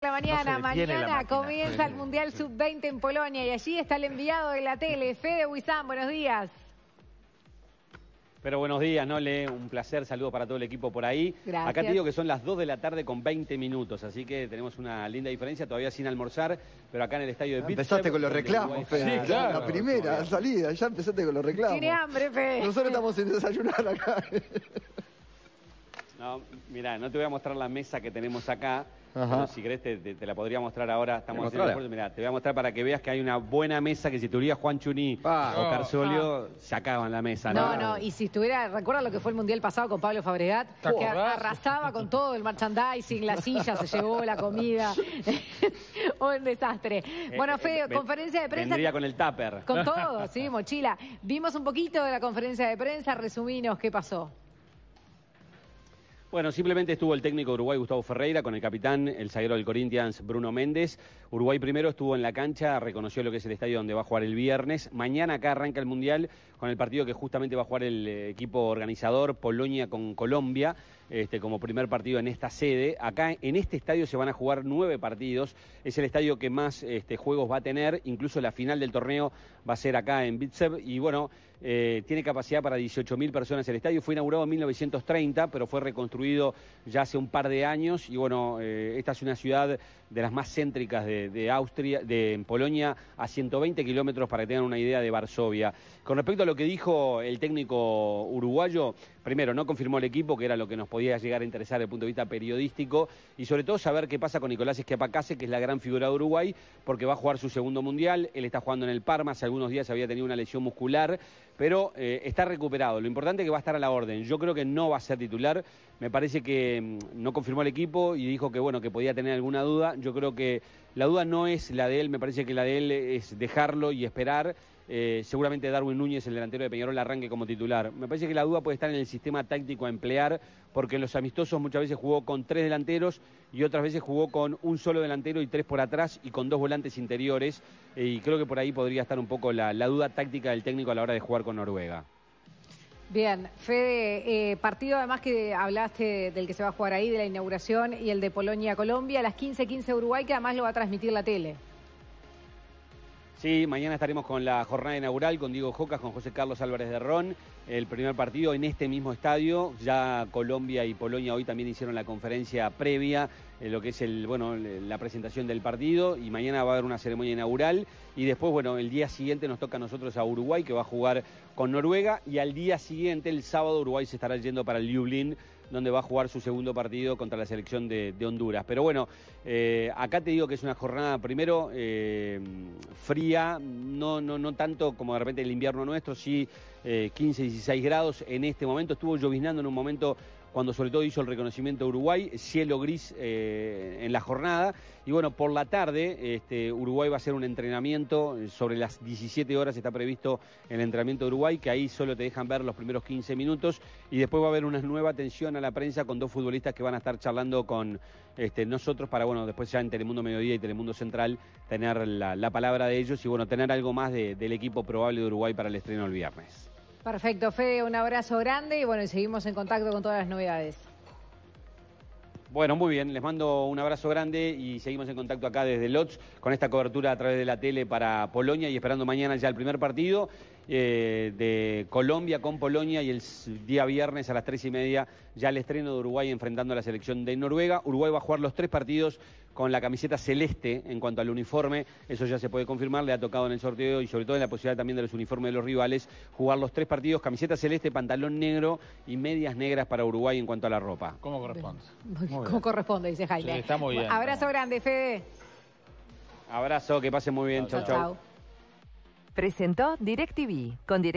La mañana, mañana comienza el Mundial Sub-20 en Polonia y allí está el enviado de la tele, Fede Huizán, buenos días. Pero buenos días, Nole, un placer, saludo para todo el equipo por ahí. Acá te digo que son las 2 de la tarde con 20 minutos, así que tenemos una linda diferencia, todavía sin almorzar, pero acá en el estadio de Pittsburgh... Empezaste con los reclamos, Fede. Sí, claro. La primera, salida, ya empezaste con los reclamos. Tiene hambre, Fede. Nosotros estamos sin desayunar acá. No, mira, no te voy a mostrar la mesa que tenemos acá. si querés, te, la podría mostrar ahora. Estamos haciendo Mirá, te voy a mostrar para que veas que hay una buena mesa que si tuviera Juan Chuní o Carzolio, ah. se sacaban la mesa. No, no, no, y si estuviera, recuerda lo que fue el Mundial pasado con Pablo Fabregat, que arrasaba con todo el merchandising, la silla, se llevó la comida. un desastre. Eh, bueno, eh, Fede, conferencia de prensa. Vendría con el tupper. Con todo, sí, mochila. Vimos un poquito de la conferencia de prensa, resuminos qué pasó. Bueno, simplemente estuvo el técnico de Uruguay Gustavo Ferreira con el capitán, el zaguero del Corinthians Bruno Méndez. Uruguay primero estuvo en la cancha, reconoció lo que es el estadio donde va a jugar el viernes. Mañana acá arranca el Mundial con el partido que justamente va a jugar el eh, equipo organizador Polonia con Colombia. Este, como primer partido en esta sede. Acá en este estadio se van a jugar nueve partidos. Es el estadio que más este, juegos va a tener. Incluso la final del torneo va a ser acá en Bitzeb. Y bueno, eh, tiene capacidad para 18.000 personas el estadio. Fue inaugurado en 1930, pero fue reconstruido ya hace un par de años. Y bueno, eh, esta es una ciudad de las más céntricas de, Austria, de Polonia, a 120 kilómetros para que tengan una idea de Varsovia. Con respecto a lo que dijo el técnico uruguayo, primero, no confirmó el equipo, que era lo que nos podía podía llegar a interesar desde el punto de vista periodístico y sobre todo saber qué pasa con Nicolás Esquiapacase, que es la gran figura de Uruguay, porque va a jugar su segundo mundial, él está jugando en el Parma, hace algunos días había tenido una lesión muscular, pero eh, está recuperado. Lo importante es que va a estar a la orden. Yo creo que no va a ser titular. Me parece que mm, no confirmó el equipo y dijo que bueno, que podía tener alguna duda. Yo creo que la duda no es la de él, me parece que la de él es dejarlo y esperar. Eh, seguramente Darwin Núñez, el delantero de Peñarol, arranque como titular. Me parece que la duda puede estar en el sistema táctico a emplear, porque en los amistosos muchas veces jugó con tres delanteros y otras veces jugó con un solo delantero y tres por atrás y con dos volantes interiores. Eh, y creo que por ahí podría estar un poco la duda táctica del técnico a la hora de jugar con Noruega. Bien, Fede, eh, partido además que hablaste del que se va a jugar ahí, de la inauguración, y el de Polonia-Colombia, a las 15.15 de Uruguay, que además lo va a transmitir la tele. Sí, mañana estaremos con la jornada inaugural con Diego Jocas, con José Carlos Álvarez de Ron. El primer partido en este mismo estadio. Ya Colombia y Polonia hoy también hicieron la conferencia previa, eh, lo que es el, bueno, la presentación del partido. Y mañana va a haber una ceremonia inaugural. Y después, bueno, el día siguiente nos toca a nosotros a Uruguay, que va a jugar con Noruega. Y al día siguiente, el sábado, Uruguay se estará yendo para el Lublin donde va a jugar su segundo partido contra la selección de, Honduras. Pero bueno, eh, acá te digo que es una jornada, primero, eh, fría, no, no, no tanto como de repente el invierno nuestro, sí 15, eh, 16 grados en este momento. Estuvo lloviznando en un momento cuando sobre todo hizo el reconocimiento de Uruguay, cielo gris eh, en la jornada. Y bueno, por la tarde este, Uruguay va a hacer un entrenamiento, eh, sobre las 17 horas está previsto el entrenamiento de Uruguay, que ahí solo te dejan ver los primeros 15 minutos y después va a haber una nueva atención a la prensa con dos futbolistas que van a estar charlando con este, nosotros para, bueno, después ya en Telemundo Mediodía y Telemundo Central tener la, palabra de ellos y bueno, tener algo más del equipo probable de Uruguay para el estreno el viernes. Perfecto, Fede, un abrazo grande y bueno, seguimos en contacto con todas las novedades. Bueno, muy bien, les mando un abrazo grande y seguimos en contacto acá desde Lodz con esta cobertura a través de la tele para Polonia y esperando mañana ya el primer partido eh, de Colombia con Polonia y el día viernes a las tres y media ya el estreno de Uruguay enfrentando a la selección de Noruega. Uruguay va a jugar los tres partidos con la camiseta celeste en cuanto al uniforme, eso ya se puede confirmar, le ha tocado en el sorteo y sobre todo en la posibilidad también de los uniformes de los rivales, jugar los tres partidos, camiseta celeste, pantalón negro y medias negras para Uruguay en cuanto a la ropa. ¿Cómo corresponde? como corresponde, dice Jaime. Sí, está muy bien. Abrazo grande, Fede. Abrazo, que pase muy bien. Chao, chao. Presentó DirecTV con Direct